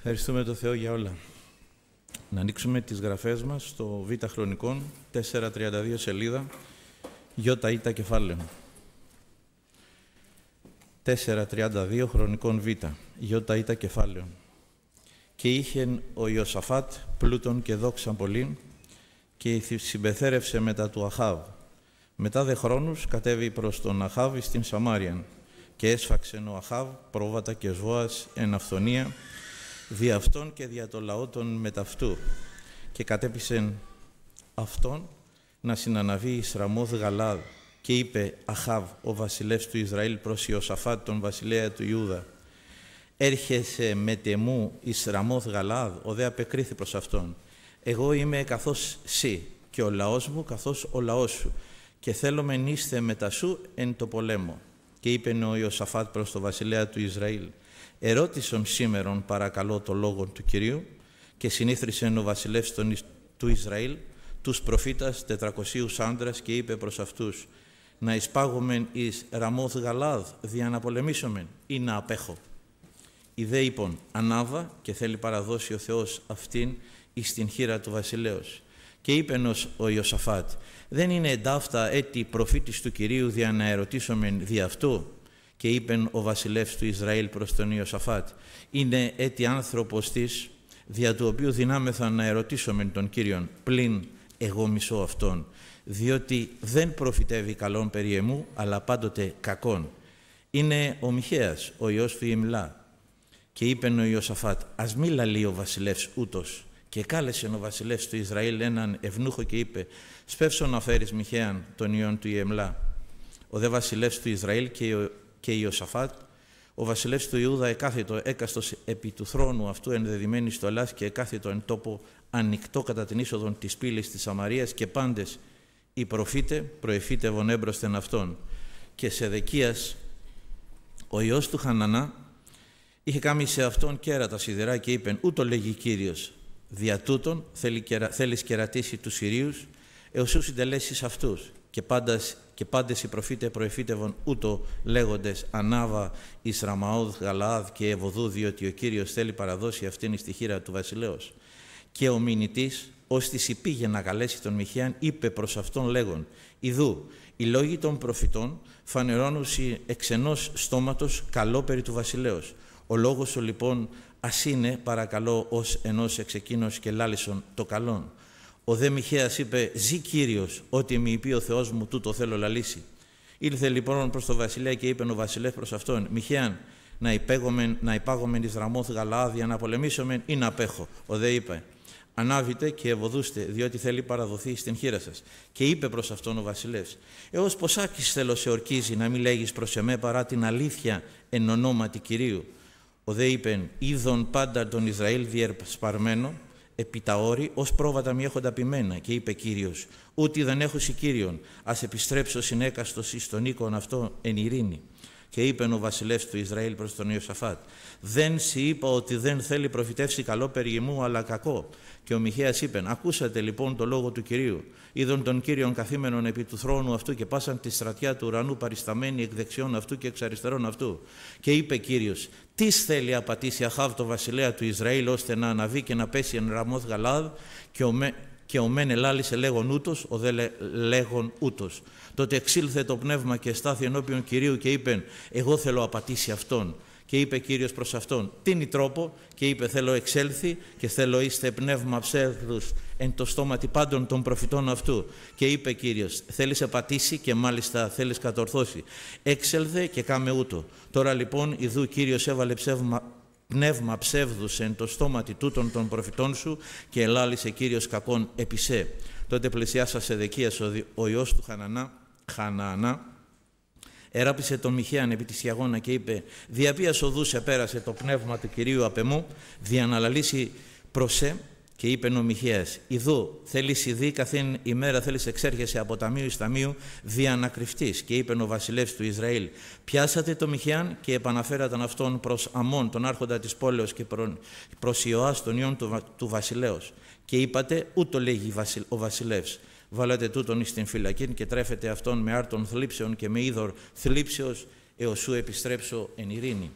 Ευχαριστούμε τον Θεό για όλα. Να ανοίξουμε τις γραφές μας στο Β Χρονικών, 432 σελίδα, Ι κεφάλαιο. 432 Χρονικών Β, Ι κεφάλαιο. Και είχε ο Ιωσαφάτ πλούτον και δόξαν πολύ και συμπεθέρευσε μετά του Αχάβ. Μετά δε χρόνους κατέβη προς τον Αχάβ στην Σαμάριαν και έσφαξε ο Αχάβ πρόβατα και σβόας εν αυθονία δι' αυτόν και δια το λαό των μεταυτού και κατέπισεν αυτόν να συναναβεί εις Γαλάδ και είπε Αχάβ ο βασιλεύς του Ισραήλ προς Ιωσαφάτ τον βασιλέα του Ιούδα «Έρχεσαι με τεμού εις Γαλάδ» ο δε απεκρίθη προς αυτόν «Εγώ είμαι καθώς σύ και ο λαός μου καθώς ο λαός σου και θέλω μεν με μετά σου εν το πολέμο» και είπε ο Ιωσαφάτ προς τον βασιλέα του Ισραήλ Ερώτησον σήμερον παρακαλώ το λόγο του Κυρίου και συνήθρισεν ο βασιλεύς του Ισραήλ τους προφήτας τετρακοσίους άντρας και είπε προς αυτούς να εισπάγομεν εις Ραμόθ Γαλάδ δια να πολεμήσομεν ή να απέχω. Η δε ανάβα και θέλει παραδώσει ο Θεός αυτήν εις την χείρα του βασιλέως. Και είπε ο Ιωσαφάτ, δεν είναι εντάφτα έτη προφήτης του Κυρίου δια να ερωτήσομεν δι' αυτού και είπε ο βασιλεύς του Ισραήλ προς τον Ιωσαφάτ «Είναι έτη άνθρωπος της, δια του οποίου δυνάμεθα να ερωτήσω τον Κύριον, πλην εγώ μισώ αυτόν, διότι δεν προφητεύει καλόν περί εμού, αλλά πάντοτε κακόν. Είναι ο Μιχαίας, ο Υιός του Ιμλά. Και είπε ο Ιωσαφάτ, ας μη λαλεί ο βασιλεύς ούτως. Και κάλεσε ο βασιλεύς του Ισραήλ έναν ευνούχο και είπε, σπεύσω να φέρεις Μιχαίαν τον ιόν του Ιεμλά. Ο δε βασιλεύς του Ισραήλ και ο και Ιωσαφάτ, ο βασιλεύς του Ιούδα εκάθετο έκαστος επί του θρόνου αυτού ενδεδειμένης στο Ελλάς και εκάθετο εν τόπο ανοιχτό κατά την είσοδο της πύλης της Αμαρίας και πάντες οι προφήτε προεφύτευον έμπροσθεν αυτών. Και σε δεκίας ο Υιός του Χανανά είχε κάνει σε αυτόν κέρα τα σιδερά και είπεν «Ούτω λέγει Κύριος, δια τούτον θέλεις κερατήσει τους Συρίους, έως συντελέσεις αυτούς και πάντας και πάντες οι προφήτε προεφήτευον ούτω λέγοντες ανάβα εις Ραμαόδ Γαλαάδ και Εβοδού, διότι ο Κύριος θέλει παραδώσει αυτήν στη τη χείρα του βασιλέως. Και ο μηνυτής ως της υπήγε να καλέσει τον μιχαιαν είπε προς αυτόν λέγον «Ιδού, οι λόγοι των προφητών φανερωνουν εξ στόματος καλό περί του βασιλέως. Ο λόγος σου λοιπόν ας είναι παρακαλώ ως ενός εξεκίνος και λάλησον το καλόν. Ο δε Μιχαίας είπε «Ζή Κύριος, ότι μη είπε ο Θεός μου, τούτο θέλω λαλήσει». Ήλθε λοιπόν προς τον βασιλέα και είπε ο βασιλεύς προς αυτόν «Μιχαίαν, να, υπέγομεν, να υπάγομεν εις δραμώθ Γαλάδια, να πολεμήσομεν ή να απέχω». Ο δε είπε Ανάβητε και ευωδούστε, διότι θέλει παραδοθεί στην χείρα σας. Και είπε προς αυτόν ο βασιλεύ: Έω ποσάκι θέλω σε ορκίζει να μην λέγεις προς εμέ παρά την αλήθεια εν ονόματι κυρίου. Ο δε είπεν: Είδον πάντα τον Ισραήλ διερπασπαρμένο, επί τα όρη, ως πρόβατα μη έχοντα πειμένα. Και είπε Κύριος, ούτε δεν έχω Κύριον, ας επιστρέψω συνέκαστος εις τον οίκον αυτό εν ειρήνη. Και είπε ο βασιλεύς του Ισραήλ προς τον Ιωσαφάτ, «Δεν σι είπα ότι δεν σου ειπα προφητεύσει καλό περί μου, αλλά κακό». Και ο Μιχαίας είπε, «Ακούσατε λοιπόν το λόγο του Κυρίου, είδον τον Κύριον καθήμενον επί του θρόνου αυτού και πάσαν τη στρατιά του ουρανού παρισταμένη εκ δεξιών αυτού και εξ αριστερών αυτού». Και είπε Κύριος, «Τι θέλει απατήσει Αχάβ το βασιλέα του Ισραήλ, ώστε να αναβεί και να πέσει εν Ραμόθ Γαλάδ» και και ο μεν ελάλησε λέγον ούτως, ο δε λέγον ούτως. Τότε εξήλθε το πνεύμα και στάθη ενώπιον κυρίου και είπε: Εγώ θέλω απατήσει αυτόν. Και είπε Κύριος προς αυτόν, τίνει τρόπο και είπε θέλω εξέλθει και θέλω είστε πνεύμα ψεύδους εν το στόματι πάντων των προφητών αυτού. Και είπε Κύριος, θέλεις απατήσει και μάλιστα θέλεις κατορθώσει. Έξελθε και κάμε ούτω. Τώρα λοιπόν ιδού Κύριος έβαλε ψεύμα, πνεύμα ψεύδους εν το στόματι τούτων των προφητών σου και ελάλησε Κύριος κακόν επισέ. Τότε πλησιασα σε Δεκίας ο Υιός του Χανανά, Χανανά Εράπησε τον Μιχαίαν επί της Ιαγώνα και είπε «Δια ποια οδού πέρασε το πνεύμα του Κυρίου απ' εμού, διαναλαλήσει προσέ και είπε ο Μιχαίας: «Ιδού, θέλεις ειδή καθήν ημέρα θέλεις εξέρχεσαι από ταμείο ει ταμείο, διανακριφτή. Και είπε ο βασιλεύς του Ισραήλ, «Πιάσατε το Μιχαίαν και επαναφέραταν αυτόν προς Αμών, τον άρχοντα της πόλεως και προς Ιωάς, τον ιόν του, του βασιλέως. Και είπατε, ούτω λέγει ο βασιλεύς, βάλατε τούτον εις την φυλακή και τρέφετε αυτόν με άρτων θλίψεων και με είδωρ θλίψεως, έως σου επιστρέψω εν ειρήνη.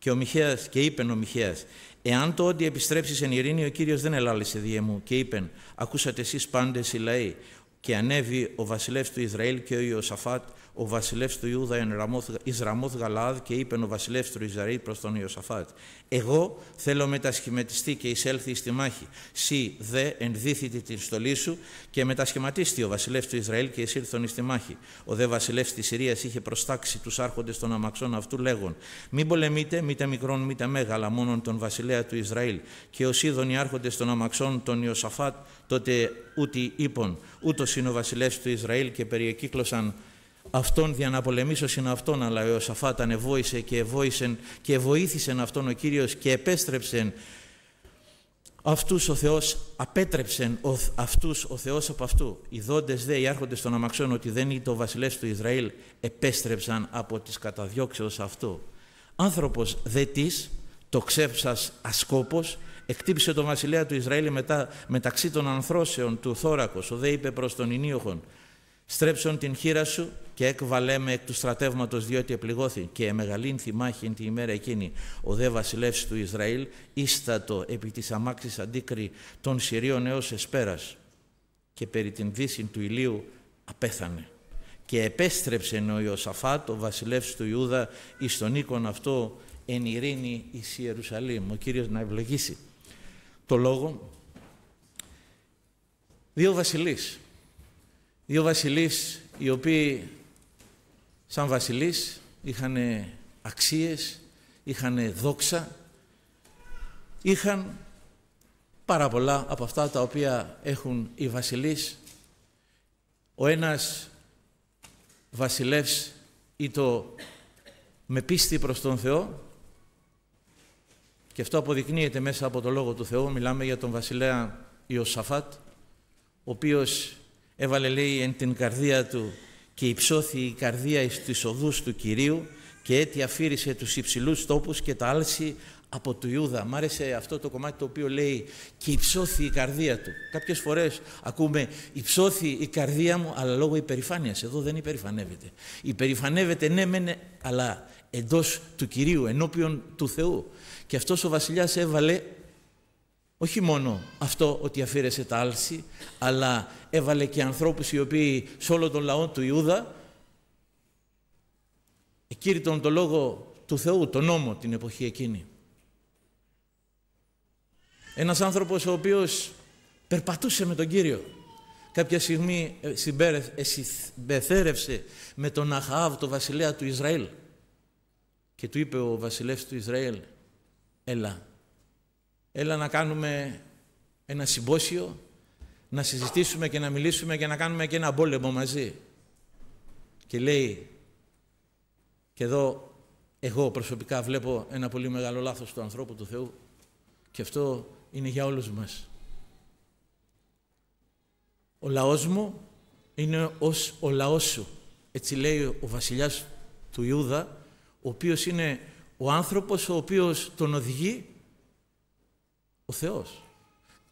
Και, ο Μιχαίας, και είπε ο Μιχαίας, Εάν το ότι επιστρέψεις εν ειρήνη, ο κύριος δεν ελάλησε διέ μου και είπε Ακούσατε εσείς πάντες οι λαοί. Και ανέβη ο βασιλεύς του Ισραήλ και ο Ιωσαφάτ, ο βασιλεύς του Ιούδα εις Ραμόθ Γαλάδ και είπε ο βασιλεύς του Ιζαρή προς τον Ιωσαφάτ «Εγώ θέλω μετασχηματιστεί και εισέλθει στη μάχη. Συ δε ενδύθητη την στολή σου και μετασχηματίστη ο βασιλεύς του Ισραήλ και εισήλθον εις τη μάχη. Ο δε βασιλεύς της Συρίας είχε προστάξει τους άρχοντες των αμαξών αυτού λέγον «Μην πολεμείτε, μήτε μικρόν, μήτε αλλά μόνον τον βασιλέα του Ισραήλ». Και ο Σίδων οι άρχοντες των αμαξών τον Ιωσαφάτ τότε ούτε είπων, ούτως είναι ο βασιλεύς του Ισραήλ και περιεκύκλωσαν αυτόν για να πολεμήσω αυτόν, αλλά ο Ιωσαφάτ ανεβόησε και εβόησεν και βοήθησε αυτόν ο Κύριος και επέστρεψεν αυτούς ο Θεός απέτρεψεν αυτού αυτούς ο Θεός από αυτού. Οι δόντες δε, οι άρχοντες των αμαξών, ότι δεν είναι το βασιλές του Ισραήλ, επέστρεψαν από τις καταδιώξεως αυτού. Άνθρωπος δε της, το ξέψας ασκόπος, εκτύπησε τον βασιλέα του Ισραήλ μετά, μεταξύ των ανθρώσεων του θώρακος. Ο δε είπε προς τον Ινίοχον, στρέψον την χείρα σου και με εκ του στρατεύματος διότι επληγώθη και εμεγαλύνθη μάχη την ημέρα εκείνη ο δε βασιλεύς του Ισραήλ ίστατο επί της αμάξης αντίκρι των Συρίων έως εσπέρας και περί την δύση του ηλίου απέθανε και επέστρεψε ο Ιωσαφάτ ο βασιλεύς του Ιούδα εις τον οίκον αυτό εν ειρήνη εις Ιερουσαλήμ ο Κύριος να ευλογήσει το λόγο δύο βασιλείς δύο βασιλείς οι οποίοι σαν βασιλείς, είχαν αξίες, είχαν δόξα, είχαν πάρα πολλά από αυτά τα οποία έχουν οι βασιλείς. Ο ένας βασιλεύς ή το με πίστη προς τον Θεό και αυτό αποδεικνύεται μέσα από το Λόγο του Θεού. Μιλάμε για τον βασιλέα Ιωσαφάτ, ο οποίος έβαλε λέει εν την καρδία του και υψώθη η καρδία εις τις οδούς του Κυρίου και έτσι αφήρισε τους υψηλούς τόπους και τα άλση από του Ιούδα. Μ' άρεσε αυτό το κομμάτι το οποίο λέει «Και υψώθη η καρδία του». Κάποιες φορές ακούμε «Υψώθη η καρδία μου», αλλά λόγω υπερηφάνειας. Εδώ δεν υπερηφανεύεται. Υπερηφανεύεται ναι, μεν, ναι, αλλά εντός του Κυρίου, ενώπιον του Θεού. Και αυτός ο βασιλιάς έβαλε όχι μόνο αυτό ότι αφήρεσε τα άλση, αλλά έβαλε και ανθρώπους οι οποίοι σε όλο τον λαό του Ιούδα εκήρυτον το λόγο του Θεού, τον νόμο την εποχή εκείνη. Ένας άνθρωπος ο οποίος περπατούσε με τον Κύριο. Κάποια στιγμή ε, ε, συμπεθέρευσε με τον Αχαάβ, τον βασιλέα του Ισραήλ. Και του είπε ο βασιλεύς του Ισραήλ, έλα, Έλα να κάνουμε ένα συμπόσιο, να συζητήσουμε και να μιλήσουμε και να κάνουμε και ένα πόλεμο μαζί. Και λέει, και εδώ εγώ προσωπικά βλέπω ένα πολύ μεγάλο λάθος του ανθρώπου του Θεού και αυτό είναι για όλους μας. Ο λαός μου είναι ως ο λαός σου. Έτσι λέει ο βασιλιάς του Ιούδα, ο οποίος είναι ο άνθρωπος ο οποίος τον οδηγεί ο Θεός.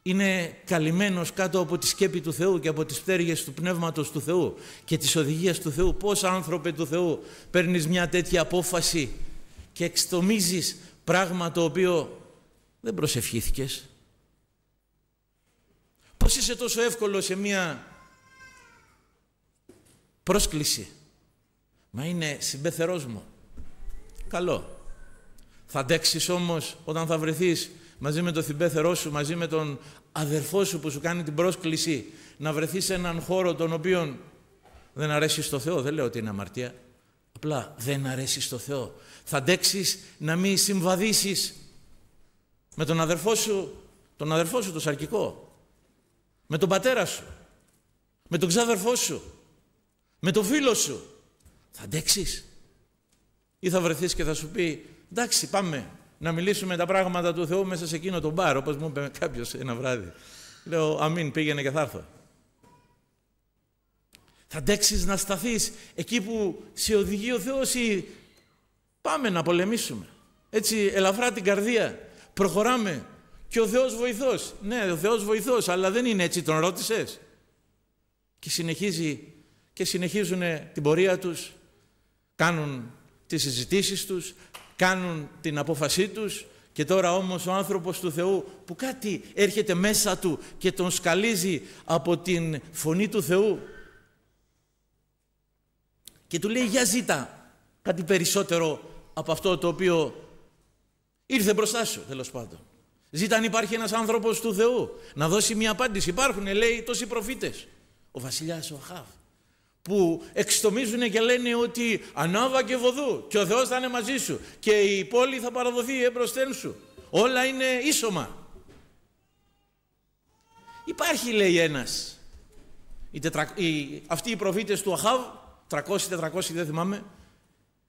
Είναι καλυμμένος κάτω από τη σκέπη του Θεού και από τις πτέρυγες του Πνεύματος του Θεού και τις οδηγίες του Θεού. Πώς άνθρωπε του Θεού παίρνεις μια τέτοια απόφαση και εξτομίζεις πράγμα το οποίο δεν προσευχήθηκες. Πώς είσαι τόσο εύκολο σε μια πρόσκληση. Μα είναι συμπεθερός μου. Καλό. Θα αντέξεις όμως όταν θα βρεθείς μαζί με τον θυμπέθερό σου, μαζί με τον αδερφό σου που σου κάνει την πρόσκληση να βρεθεί σε έναν χώρο τον οποίο δεν αρέσει στο Θεό. Δεν λέω ότι είναι αμαρτία. Απλά δεν αρέσει στο Θεό. Θα αντέξεις να μην συμβαδίσεις με τον αδερφό σου, τον αδερφό σου, το σαρκικό. Με τον πατέρα σου. Με τον ξάδερφό σου. Με τον φίλο σου. Θα αντέξεις. Ή θα βρεθείς και θα σου πει, εντάξει πάμε, να μιλήσουμε τα πράγματα του Θεού μέσα σε εκείνο τον μπαρ, όπως μου είπε κάποιος ένα βράδυ. Λέω, αμήν, πήγαινε και θα έρθω. Θα αντέξεις να σταθείς εκεί που σε οδηγεί ο Θεός ή πάμε να πολεμήσουμε. Έτσι, ελαφρά την καρδία, προχωράμε και ο Θεός βοηθός. Ναι, ο Θεός βοηθός, αλλά δεν είναι έτσι, τον ρώτησες. Και συνεχίζει και συνεχίζουν την πορεία τους, κάνουν τις συζητήσεις τους, κάνουν την απόφασή τους και τώρα όμως ο άνθρωπος του Θεού που κάτι έρχεται μέσα του και τον σκαλίζει από την φωνή του Θεού και του λέει για ζήτα κάτι περισσότερο από αυτό το οποίο ήρθε μπροστά σου τέλος πάντων. Ζήτα αν υπάρχει ένας άνθρωπος του Θεού να δώσει μια απάντηση. Υπάρχουν λέει τόσοι προφήτες. Ο βασιλιάς ο Αχάβ που εξτομίζουν και λένε ότι ανάβα και βοδού και ο Θεός θα είναι μαζί σου και η πόλη θα παραδοθεί έμπροσθέν σου. Όλα είναι ίσωμα. Υπάρχει λέει ένας, οι τετρα... αυτοί οι προφήτες του Αχάβ, 300-400 δεν θυμάμαι,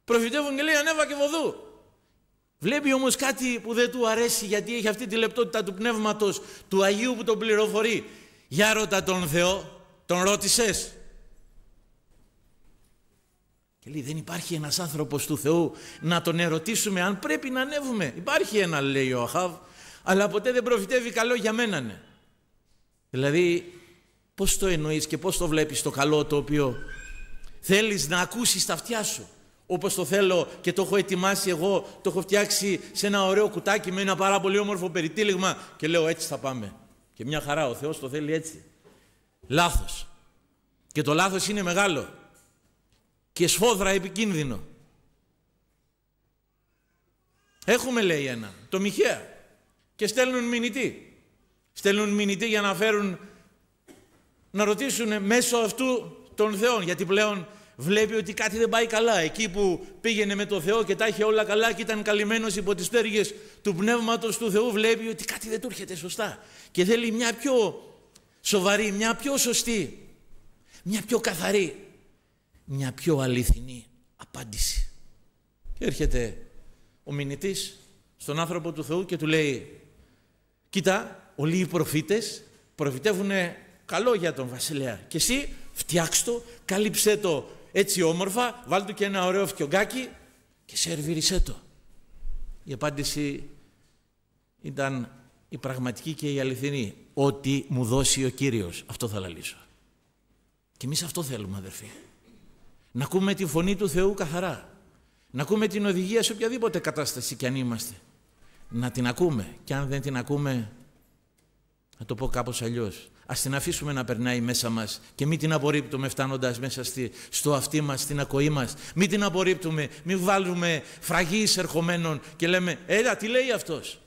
προφητεύουν και λέει ανέβα και βοδού. Βλέπει όμως κάτι που δεν του αρέσει γιατί έχει αυτή τη λεπτότητα του πνεύματος του Αγίου που τον πληροφορεί. Για ρώτα τον Θεό, τον ρώτησες δεν υπάρχει ένας άνθρωπος του Θεού να τον ερωτήσουμε αν πρέπει να ανέβουμε. Υπάρχει ένα λέει ο Αχάβ αλλά ποτέ δεν προφητεύει καλό για μένα ναι. Δηλαδή πώς το εννοείς και πώς το βλέπεις το καλό το οποίο θέλεις να ακούσεις τα αυτιά σου όπως το θέλω και το έχω ετοιμάσει εγώ, το έχω φτιάξει σε ένα ωραίο κουτάκι με ένα πάρα πολύ όμορφο περιτύλιγμα και λέω έτσι θα πάμε. Και μια χαρά, ο Θεός το θέλει έτσι. Λάθος. Και το λάθος είναι μεγάλο και σφόδρα επικίνδυνο. Έχουμε λέει ένα, το Μιχαία. Και στέλνουν μηνυτή. Στέλνουν μηνυτή για να φέρουν, να ρωτήσουν μέσω αυτού των Θεών. Γιατί πλέον βλέπει ότι κάτι δεν πάει καλά. Εκεί που πήγαινε με το Θεό και τα είχε όλα καλά και ήταν καλυμμένος υπό τις στέργες του Πνεύματος του Θεού, βλέπει ότι κάτι δεν του έρχεται σωστά. Και θέλει μια πιο σοβαρή, μια πιο σωστή, μια πιο καθαρή μια πιο αληθινή απάντηση. Και έρχεται ο μηνυτής στον άνθρωπο του Θεού και του λέει «Κοίτα, όλοι οι προφήτες προφητεύουν καλό για τον βασιλέα και εσύ φτιάξ' το, κάλυψέ το έτσι όμορφα, βάλ' του και ένα ωραίο φτιογκάκι και σερβίρισέ το». Η απάντηση ήταν η πραγματική και η αληθινή. Ό,τι μου δώσει ο Κύριος, αυτό θα λαλήσω. Και εμείς αυτό θέλουμε αδερφοί να ακούμε τη φωνή του Θεού καθαρά, να ακούμε την οδηγία σε οποιαδήποτε κατάσταση κι αν είμαστε. Να την ακούμε και αν δεν την ακούμε, να το πω κάπως αλλιώς. Ας την αφήσουμε να περνάει μέσα μας και μην την απορρίπτουμε φτάνοντας μέσα στη, στο αυτή μας, στην ακοή μας. Μην την απορρίπτουμε, μην βάλουμε φραγή εισερχομένων και λέμε «Έλα, τι λέει αυτός»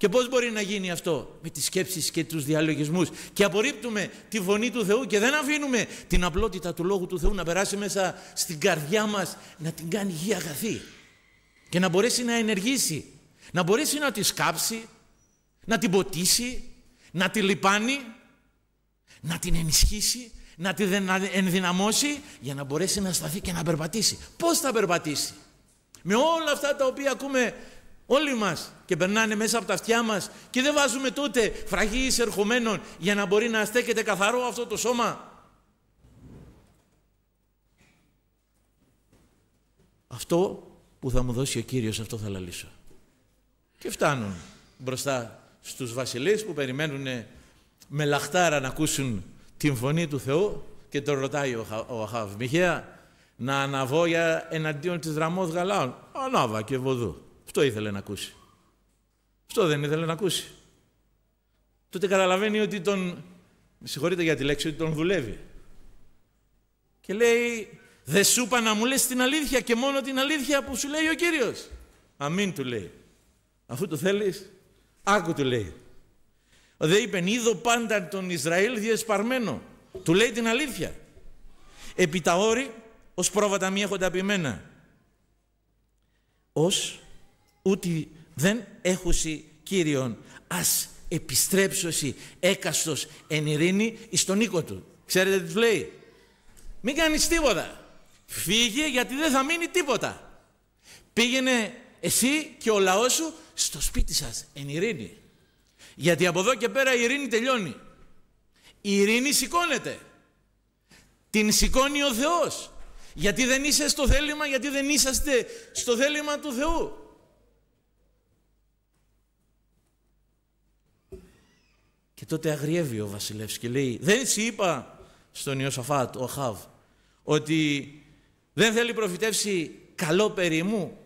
Και πώς μπορεί να γίνει αυτό με τις σκέψεις και τους διαλογισμούς. Και απορρίπτουμε τη φωνή του Θεού και δεν αφήνουμε την απλότητα του Λόγου του Θεού να περάσει μέσα στην καρδιά μας, να την κάνει γη αγαθή. Και να μπορέσει να ενεργήσει, να μπορέσει να τη σκάψει, να την ποτίσει, να τη λιπάνει, να την ενισχύσει, να την ενδυναμώσει για να μπορέσει να σταθεί και να περπατήσει. Πώς θα περπατήσει. Με όλα αυτά τα οποία ακούμε Όλοι μας και περνάνε μέσα από τα αυτιά μας και δεν βάζουμε τότε φραγή εισερχομένων για να μπορεί να στέκεται καθαρό αυτό το σώμα. Αυτό που θα μου δώσει ο Κύριος αυτό θα λαλήσω. Και φτάνουν μπροστά στους βασιλείς που περιμένουν με λαχτάρα να ακούσουν την φωνή του Θεού και τον ρωτάει ο Αχάβ Μιχαία να αναβώ για εναντίον της Ραμός Γαλάων. Ανάβα και βοδού. Αυτό ήθελε να ακούσει. Αυτό δεν ήθελε να ακούσει. Τότε καταλαβαίνει ότι τον, συγχωρείτε για τη λέξη, ότι τον δουλεύει. Και λέει, δε σου είπα να μου λες την αλήθεια και μόνο την αλήθεια που σου λέει ο Κύριος. Αμήν του λέει. Αφού το θέλεις, άκου του λέει. Δε είπε είδω πάντα τον Ισραήλ διεσπαρμένο. Του λέει την αλήθεια. Επί τα όρη, ως πρόβατα μη έχονται απειμένα. Ως ούτε δεν έχουσι Κύριον, ας επιστρέψωσι έκαστος εν ειρήνη εις τον οίκο του. Ξέρετε τι τους λέει. Μην κάνεις τίποτα. Φύγε γιατί δεν θα μείνει τίποτα. Πήγαινε εσύ και ο λαός σου στο σπίτι σας εν ειρήνη. Γιατί από εδώ και πέρα η ειρήνη τελειώνει. Η ειρήνη σηκώνεται. Την σηκώνει ο Θεός. Γιατί δεν είσαι στο θέλημα, γιατί δεν είσαστε στο θέλημα του Θεού. Και τότε αγριεύει ο βασιλεύς και λέει «Δεν σου είπα στον Ιωσαφάτ, ο Αχάβ, ότι δεν θέλει προφητεύσει καλό περί μου,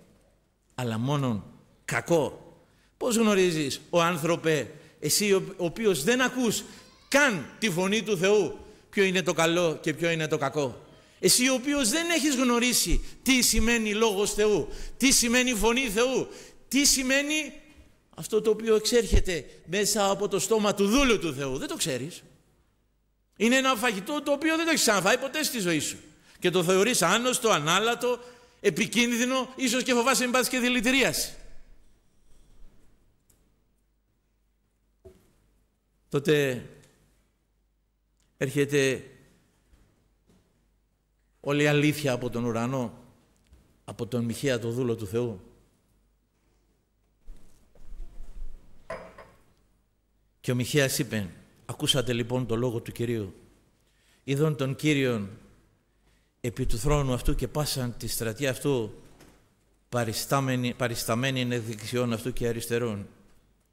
αλλά μόνον κακό». Πώς γνωρίζεις, ο Χαβ ο οποίος δεν ακούς καν τη φωνή του Θεού, ποιο είναι το καλό και ποιο είναι το κακό. Εσύ ο οποίος δεν έχεις γνωρίσει τι σημαίνει λόγος Θεού, τι σημαίνει φωνή Θεού, τι σημαίνει αυτό το οποίο εξέρχεται μέσα από το στόμα του δούλου του Θεού. Δεν το ξέρεις. Είναι ένα φαγητό το οποίο δεν το έχεις ξαναφάει ποτέ στη ζωή σου. Και το θεωρείς άνοστο, ανάλατο, επικίνδυνο, ίσως και φοβάσαι μπας και δηλητηρίαση. Τότε έρχεται όλη η αλήθεια από τον ουρανό, από τον Μιχαία, το δούλο του Θεού Και ο Μιχαίας είπε, ακούσατε λοιπόν το λόγο του Κυρίου. Είδον τον Κύριον επί του θρόνου αυτού και πάσαν τη στρατία αυτού παρισταμένη, παρισταμένη είναι δεξιών αυτού και αριστερών.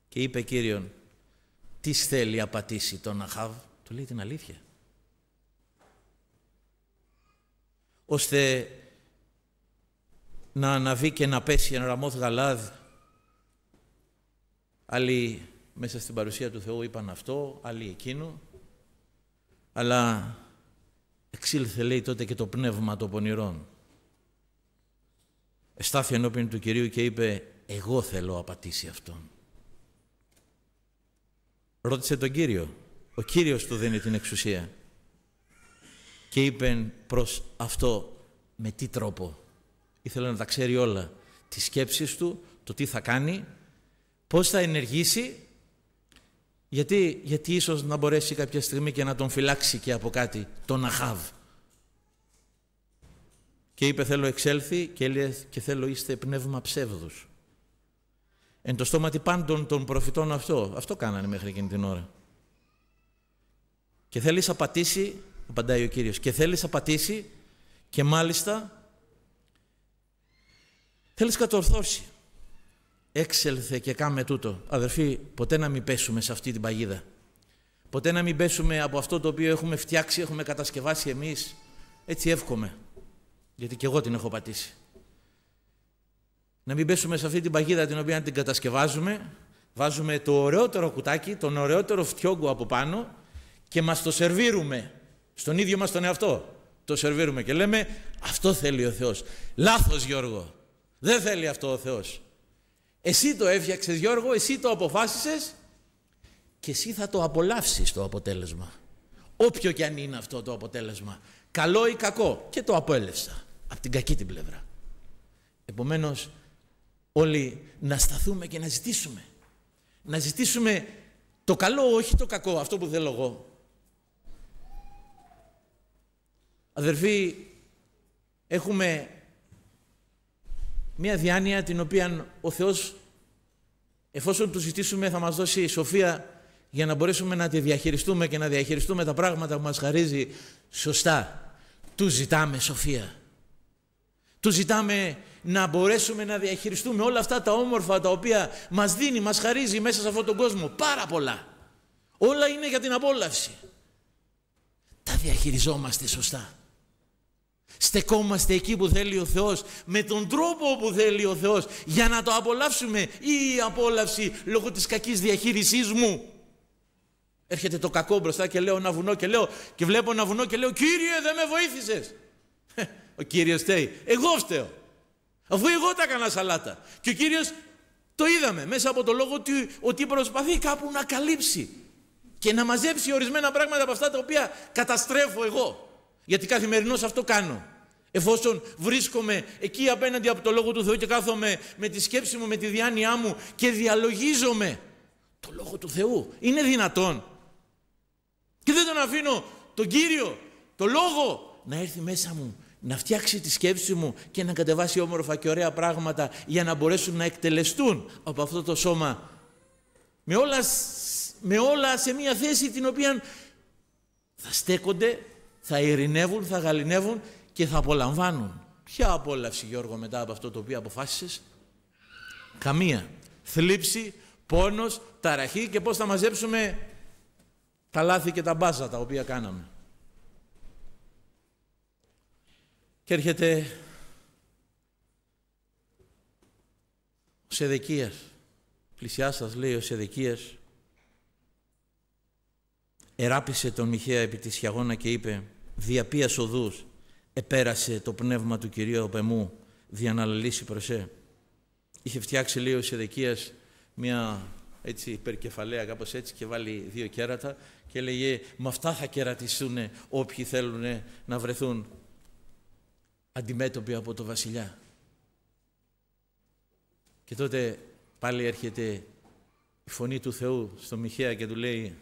Και είπε Κύριον, τι θέλει απατήσει τον Αχάβ, του λέει την αλήθεια. Ώστε να αναβεί και να πέσει ένα Ραμόθ Γαλάδ. Άλλοι μέσα στην παρουσία του Θεού είπαν αυτό, άλλοι εκείνο, αλλά εξήλθε λέει τότε και το πνεύμα των πονηρών. Εστάθη ενώπιν του Κυρίου και είπε «Εγώ θέλω απατήσει αυτόν». Ρώτησε τον Κύριο, ο Κύριος του δίνει την εξουσία και είπε προς αυτό με τι τρόπο. Ήθελε να τα ξέρει όλα, τις σκέψεις του, το τι θα κάνει, πώς θα ενεργήσει γιατί, γιατί ίσως να μπορέσει κάποια στιγμή και να τον φυλάξει και από κάτι, τον Αχάβ. Και είπε θέλω εξέλθει και, και θέλω είστε πνεύμα ψεύδους. Εν το στόματι πάντων των προφητών αυτό. Αυτό κάνανε μέχρι εκείνη την ώρα. Και θέλεις απατήσει, απαντάει ο Κύριος, και θέλεις απατήσει και μάλιστα θέλεις κατορθώσει έξελθε και κάμε τούτο. Αδερφοί, ποτέ να μην πέσουμε σε αυτή την παγίδα. Ποτέ να μην πέσουμε από αυτό το οποίο έχουμε φτιάξει, έχουμε κατασκευάσει εμείς. Έτσι εύχομαι, γιατί και εγώ την έχω πατήσει. Να μην πέσουμε σε αυτή την παγίδα την οποία την κατασκευάζουμε, βάζουμε το ωραιότερο κουτάκι, τον ωραιότερο φτιόγκο από πάνω και μας το σερβίρουμε στον ίδιο μας τον εαυτό. Το σερβίρουμε και λέμε αυτό θέλει ο Θεός. Λάθος Γιώργο, δεν θέλει αυτό ο Θεός. Εσύ το έφτιαξες Γιώργο, εσύ το αποφάσισες και εσύ θα το απολαύσεις το αποτέλεσμα. Όποιο και αν είναι αυτό το αποτέλεσμα. Καλό ή κακό. Και το αποέλευσα. Από την κακή την πλευρά. Επομένως όλοι να σταθούμε και να ζητήσουμε. Να ζητήσουμε το καλό όχι το κακό. Αυτό που θέλω εγώ. Αδερφοί έχουμε Μία διάνοια την οποία ο Θεός, εφόσον του ζητήσουμε, θα μας δώσει σοφία για να μπορέσουμε να τη διαχειριστούμε και να διαχειριστούμε τα πράγματα που μας χαρίζει σωστά. Του ζητάμε σοφία. Του ζητάμε να μπορέσουμε να διαχειριστούμε όλα αυτά τα όμορφα τα οποία μας δίνει, μας χαρίζει μέσα σε αυτόν τον κόσμο. Πάρα πολλά. Όλα είναι για την απόλαυση. Τα διαχειριζόμαστε σωστά. Στεκόμαστε εκεί που θέλει ο Θεός, με τον τρόπο που θέλει ο Θεός, για να το απολαύσουμε ή η απόλαυση λόγω της κακής διαχείρισής μου. Έρχεται το κακό μπροστά και λέω να βουνό και λέω και βλέπω να βουνό και λέω «Κύριε δεν με βοήθησες». Ο Κύριος στέει «Εγώ φταίω». Αφού εγώ τα έκανα σαλάτα. Και ο Κύριος το είδαμε μέσα από το λόγο ότι, ότι προσπαθεί κάπου να καλύψει και να μαζέψει ορισμένα πράγματα από αυτά τα οποία καταστρέφω εγώ. Γιατί καθημερινώς αυτό κάνω. Εφόσον βρίσκομαι εκεί απέναντι από το Λόγο του Θεού και κάθομαι με τη σκέψη μου, με τη διάνοιά μου και διαλογίζομαι το Λόγο του Θεού. Είναι δυνατόν. Και δεν τον αφήνω τον Κύριο, το Λόγο να έρθει μέσα μου, να φτιάξει τη σκέψη μου και να κατεβάσει όμορφα και ωραία πράγματα για να μπορέσουν να εκτελεστούν από αυτό το σώμα. Με όλα, με όλα σε μια θέση την οποία θα στέκονται, θα ειρηνεύουν, θα γαλινεύουν και θα απολαμβάνουν. Ποια απόλαυση, Γιώργο, μετά από αυτό το οποίο αποφάσισες. Καμία. Θλίψη, πόνος, ταραχή και πώς θα μαζέψουμε τα λάθη και τα μπάζα τα οποία κάναμε. Και έρχεται ο Σεδεκίας. Πλησιάς σας λέει ο Σεδεκίας. Εράπησε τον Μιχαία επί της Χιαγώνα και είπε «Διαπίας οδούς, επέρασε το πνεύμα του Κυρίου πεμού δια να προσέ. Είχε φτιάξει λέει ο Σεδεκίας μια έτσι υπερκεφαλαία κάπως έτσι και βάλει δύο κέρατα και έλεγε «Με αυτά θα κερατιστούν όποιοι θέλουν να βρεθούν αντιμέτωποι από το βασιλιά». Και τότε πάλι έρχεται η φωνή του Θεού στο Μιχαία και του λέει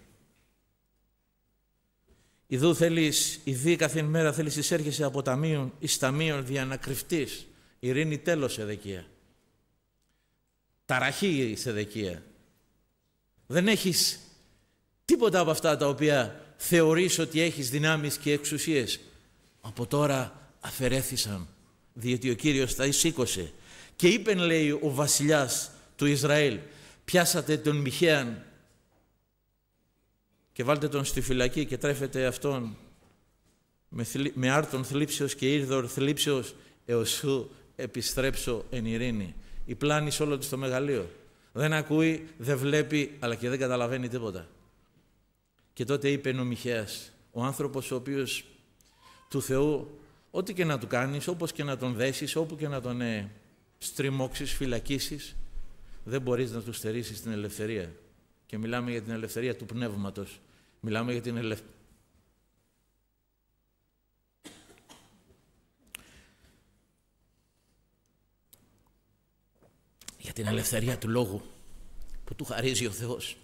Ιδού θέλεις, μέρα καθημέρα θέλεις εισέρχεσαι από ταμείων, εις ταμείων κρυφτεί. Ειρήνη τέλος Εδεκία. Ταραχή σε Σεδεκία. Δεν έχεις τίποτα από αυτά τα οποία θεωρείς ότι έχεις δυνάμεις και εξουσίες. Από τώρα αφαιρέθησαν, διότι ο Κύριος τα εισήκωσε. Και είπε, λέει ο βασιλιάς του Ισραήλ, πιάσατε τον Μιχαίαν και βάλτε τον στη φυλακή και τρέφετε αυτόν με, θλι... με άρτον θλίψεως και ήρδορ θλίψεως έως σου επιστρέψω εν ειρήνη. Η πλάνη όλο του το μεγαλείο. Δεν ακούει, δεν βλέπει, αλλά και δεν καταλαβαίνει τίποτα. Και τότε είπε Μιχαίας, ο άνθρωπος ο οποίος του Θεού, ό,τι και να του κάνεις, όπως και να τον δέσεις, όπου και να τον ε, στριμώξεις, φυλακίσεις, δεν μπορείς να του στερήσεις την ελευθερία. Και μιλάμε για την ελευθερία του πνεύματος. Μιλάμε για την ελευθερία. Για την ελευθερία του λόγου που του χαρίζει ο Θεός.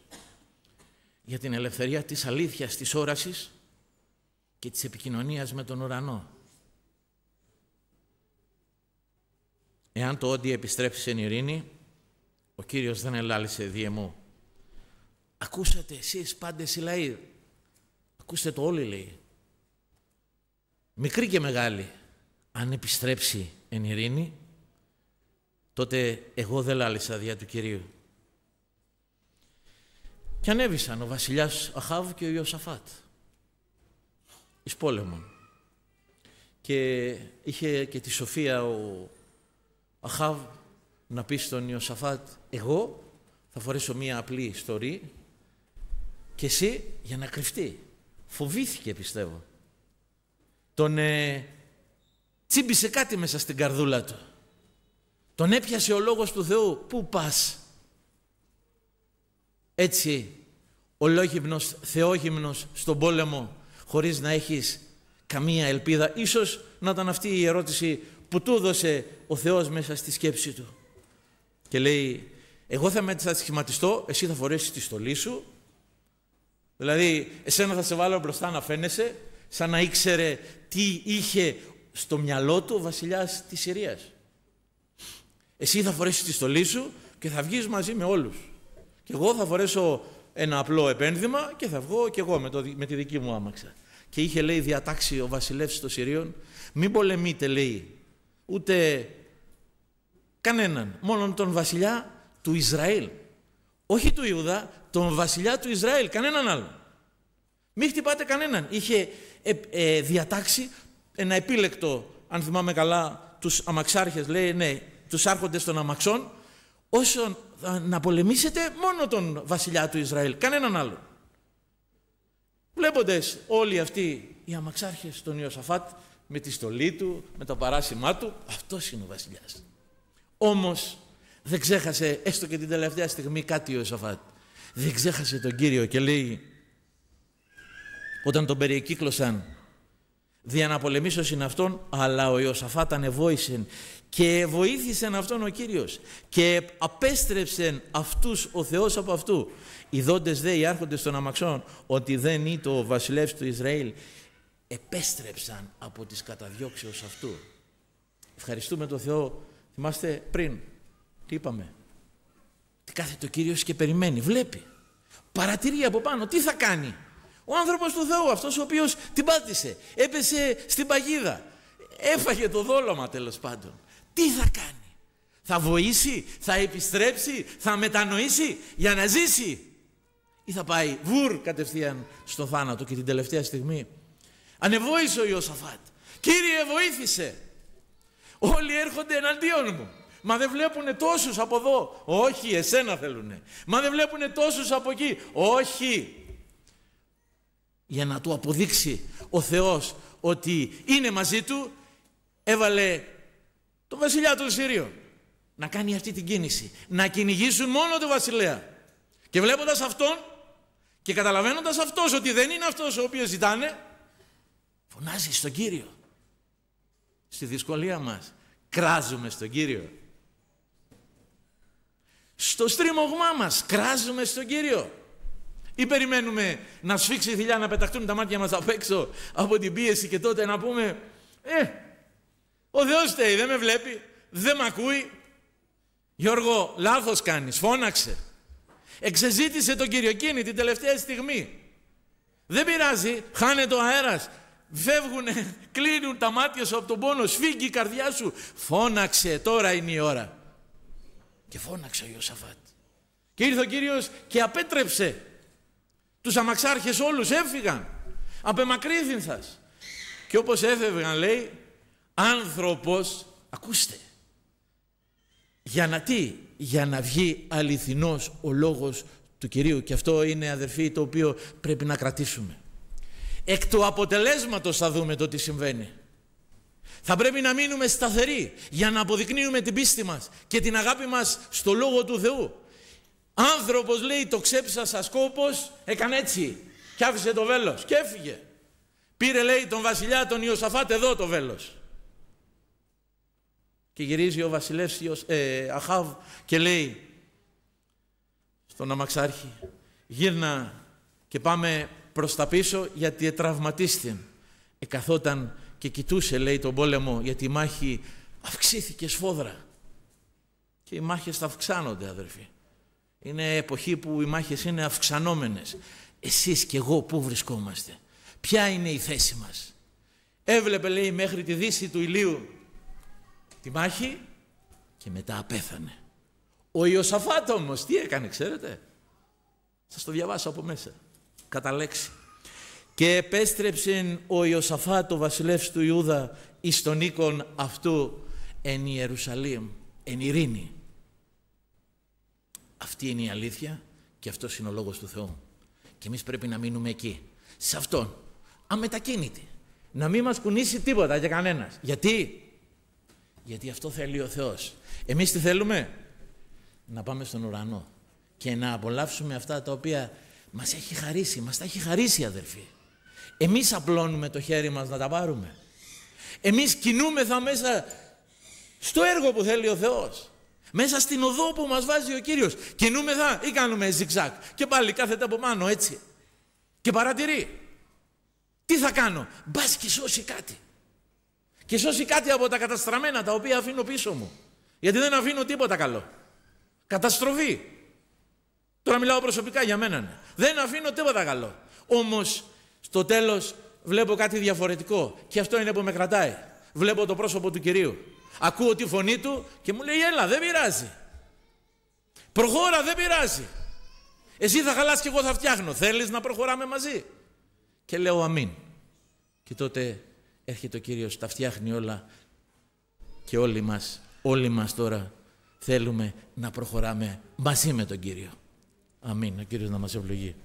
Για την ελευθερία της αλήθειας, της όρασης και της επικοινωνίας με τον ουρανό. Εάν το όντι επιστρέψει εν ειρήνη, ο Κύριος δεν ελάλησε διεμού Ακούσατε εσείς πάντες οι λαοί. Ακούστε το όλοι λέει. Μικρή και μεγάλη. Αν επιστρέψει εν ειρήνη, τότε εγώ δεν λάλησα διά του Κυρίου. Και ανέβησαν ο βασιλιάς Αχάβ και ο Ιωσαφάτ εις πόλεμον. Και είχε και τη σοφία ο Αχάβ να πει στον Ιωσαφάτ «Εγώ θα φορέσω μία απλή ιστορία. Και εσύ για να κρυφτεί. Φοβήθηκε πιστεύω. Τον ε, τσίμπησε κάτι μέσα στην καρδούλα του. Τον έπιασε ο λόγος του Θεού. Πού πας. Έτσι ολόγυμνος, θεόγυμνος στον πόλεμο χωρίς να έχεις καμία ελπίδα. Ίσως να ήταν αυτή η ερώτηση που του έδωσε ο Θεός μέσα στη σκέψη του. Και λέει, εγώ θα με εσύ θα φορέσεις τη στολή σου Δηλαδή, εσένα θα σε βάλω μπροστά να φαίνεσαι σαν να ήξερε τι είχε στο μυαλό του ο βασιλιάς της Συρίας. Εσύ θα φορέσεις τη στολή σου και θα βγεις μαζί με όλους. Και εγώ θα φορέσω ένα απλό επένδυμα και θα βγω και εγώ με, το, με τη δική μου άμαξα. Και είχε λέει διατάξει ο βασιλεύς των Συρίων μην πολεμείτε λέει ούτε κανέναν, μόνον τον βασιλιά του Ισραήλ. Όχι του Ιούδα, τον βασιλιά του Ισραήλ, κανέναν άλλον. Μην χτυπάτε κανέναν. Είχε ε, ε, διατάξει ένα επίλεκτο, αν θυμάμαι καλά, τους αμαξάρχες, λέει, ναι, τους άρχοντες των αμαξών, όσο να πολεμήσετε μόνο τον βασιλιά του Ισραήλ, κανέναν άλλον. Βλέποντας όλοι αυτοί οι αμαξάρχες τον Ιωσαφάτ με τη στολή του, με το παράσημά του, αυτός είναι ο Βασιλιάς. Όμως, δεν ξέχασε έστω και την τελευταία στιγμή κάτι ο Ιωσαφάτ δεν ξέχασε τον Κύριο και λέει όταν τον περιεκύκλωσαν πολεμήσω συν αυτόν αλλά ο Ιωσαφάτ ανεβόησεν και βοήθησεν αυτόν ο Κύριος και απέστρεψεν αυτούς ο Θεός από αυτού οι δε οι άρχοντες των αμαξών ότι δεν είναι ο βασιλεύς του Ισραήλ επέστρεψαν από τις καταδιώξεως αυτού ευχαριστούμε τον Θεό θυμάστε πριν τι είπαμε τι κάθεται ο Κύριος και περιμένει, βλέπει. Παρατηρεί από πάνω, τι θα κάνει. Ο άνθρωπος του Θεού, αυτός ο οποίος την πάτησε, έπεσε στην παγίδα, έφαγε το δόλωμα τέλος πάντων. Τι θα κάνει. Θα βοήσει, θα επιστρέψει, θα μετανοήσει για να ζήσει. Ή θα πάει βουρ κατευθείαν στο θάνατο και την τελευταία στιγμή. Ανεβόησε ο Ιωσαφάτ. Κύριε βοήθησε. Όλοι έρχονται εναντίον μου. Μα δεν βλέπουν τόσους από εδώ. Όχι, εσένα θέλουνε. Μα δεν βλέπουν τόσους από εκεί. Όχι. Για να του αποδείξει ο Θεός ότι είναι μαζί του, έβαλε τον βασιλιά του Σύριο να κάνει αυτή την κίνηση. Να κυνηγήσουν μόνο τον βασιλέα. Και βλέποντας αυτόν και καταλαβαίνοντας αυτός ότι δεν είναι αυτός ο οποίος ζητάνε, φωνάζει στον Κύριο. Στη δυσκολία μας κράζουμε στον Κύριο στο στρίμωγμά μας. Κράζουμε στον Κύριο. Ή περιμένουμε να σφίξει η θηλιά, να πεταχτούν τα μάτια μας απ' έξω από την πίεση και τότε να πούμε «Ε, ο Θεός θέλει, δεν με βλέπει, δεν με ακούει». Γιώργο, λάθος κάνεις, φώναξε. Εξεζήτησε τον Κύριο εκείνη την τελευταία στιγμή. Δεν πειράζει, χάνεται το αέρας. Φεύγουν, κλείνουν τα μάτια σου από τον πόνο, σφίγγει η καρδιά σου. Φώναξε, τώρα είναι η ώρα. Και φώναξε ο Ιωσαφάτ. Και ήρθε ο Κύριος και απέτρεψε. Τους αμαξάρχες όλους έφυγαν. Απεμακρύθυνθας. Και όπως έφευγαν λέει, άνθρωπος, ακούστε, για να τι, για να βγει αληθινός ο λόγος του Κυρίου. Και αυτό είναι αδερφοί το οποίο πρέπει να κρατήσουμε. Εκ του αποτελέσματος θα δούμε το τι συμβαίνει. Θα πρέπει να μείνουμε σταθεροί για να αποδεικνύουμε την πίστη μας και την αγάπη μας στο Λόγο του Θεού. Άνθρωπος λέει το ξέψα σας έκανε έτσι και άφησε το βέλος και έφυγε. Πήρε λέει τον βασιλιά τον Ιωσαφάτ εδώ το βέλος. Και γυρίζει ο βασιλεύς ε, Αχάβ και λέει στον αμαξάρχη γύρνα και πάμε προς τα πίσω γιατί ετραυματίστην, Εκαθόταν και κοιτούσε, λέει, τον πόλεμο, γιατί η μάχη αυξήθηκε σφόδρα. Και οι μάχες θα αυξάνονται, αδερφοί. Είναι εποχή που οι μάχες είναι αυξανόμενες. Εσείς και εγώ πού βρισκόμαστε. Ποια είναι η θέση μας. Έβλεπε, λέει, μέχρι τη δύση του ηλίου τη μάχη και μετά απέθανε. Ο Ιωσαφάτ όμως τι έκανε, ξέρετε. Σας το διαβάσω από μέσα. Κατά λέξη. Και επέστρεψε ο Ιωσαφάτ, ο βασιλεύς του Ιούδα, εις τον οίκον αυτού εν Ιερουσαλήμ, εν ειρήνη. Αυτή είναι η αλήθεια και αυτός είναι ο λόγος του Θεού. Και εμείς πρέπει να μείνουμε εκεί, σε Αυτόν, αμετακίνητοι. Να μην μας κουνήσει τίποτα για κανένας. Γιατί? Γιατί αυτό θέλει ο Θεός. Εμείς τι θέλουμε? Να πάμε στον ουρανό και να απολαύσουμε αυτά τα οποία μας έχει χαρίσει, μας τα έχει χαρίσει αδερφοί. Εμείς απλώνουμε το χέρι μας να τα πάρουμε. Εμείς κινούμεθα μέσα στο έργο που θέλει ο Θεός. Μέσα στην οδό που μας βάζει ο Κύριος. Κινούμεθα ή κάνουμε ζιγζάκ. Και πάλι κάθεται από πάνω έτσι. Και παρατηρεί. Τι θα κάνω. Μπας και σώσει κάτι. Και σώσει κάτι από τα καταστραμμένα τα οποία αφήνω πίσω μου. Γιατί δεν αφήνω τίποτα καλό. Καταστροφή. Τώρα μιλάω προσωπικά για μένα. Ναι. Δεν αφήνω τίποτα καλό. Όμως στο τέλος βλέπω κάτι διαφορετικό και αυτό είναι που με κρατάει. Βλέπω το πρόσωπο του Κυρίου. Ακούω τη φωνή του και μου λέει έλα δεν πειράζει. Προχώρα δεν πειράζει. Εσύ θα χαλάσει και εγώ θα φτιάχνω. Θέλεις να προχωράμε μαζί. Και λέω αμήν. Και τότε έρχεται ο Κύριος, τα φτιάχνει όλα και όλοι μας, όλοι μας τώρα θέλουμε να προχωράμε μαζί με τον Κύριο. Αμήν. Ο Κύριος να μας ευλογεί.